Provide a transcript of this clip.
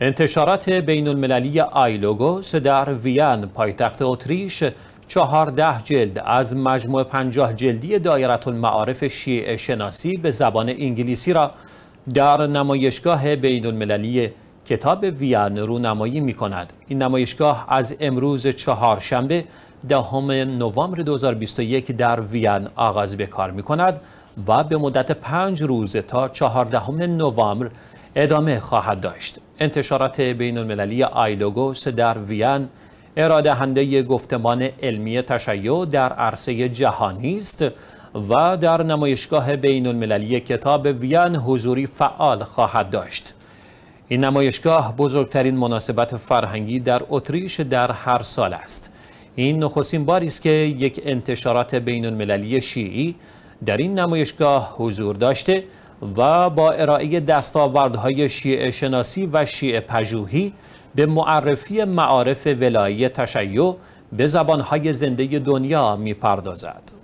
انتشارات بین المللی آیلوگوس در وین پایتخت اتریش چهارده جلد از مجموع پنجاه جلدی دایرت المعارف شیعه شناسی به زبان انگلیسی را در نمایشگاه بین المللی کتاب رو رونمایی می کند. این نمایشگاه از امروز چهارشنبه دهم نوامبر 2021 در ویان آغاز به کار می کند و به مدت پنج روز تا چهاردهم نوامبر ادامه خواهد داشت. انتشارات بین المللی آیلوگوس در وین ارادهنده گفتمان علمی تشیع در عرصه جهانی است و در نمایشگاه بین المللی کتاب وین حضوری فعال خواهد داشت. این نمایشگاه بزرگترین مناسبت فرهنگی در اتریش در هر سال است. این نخستین باری است که یک انتشارات بین المللی شیعی در این نمایشگاه حضور داشته و با ارائه دستاوردهای شیعه شناسی و شیعه پژوهی به معرفی معارف ولایی تشیع به زبانهای زنده دنیا پردازد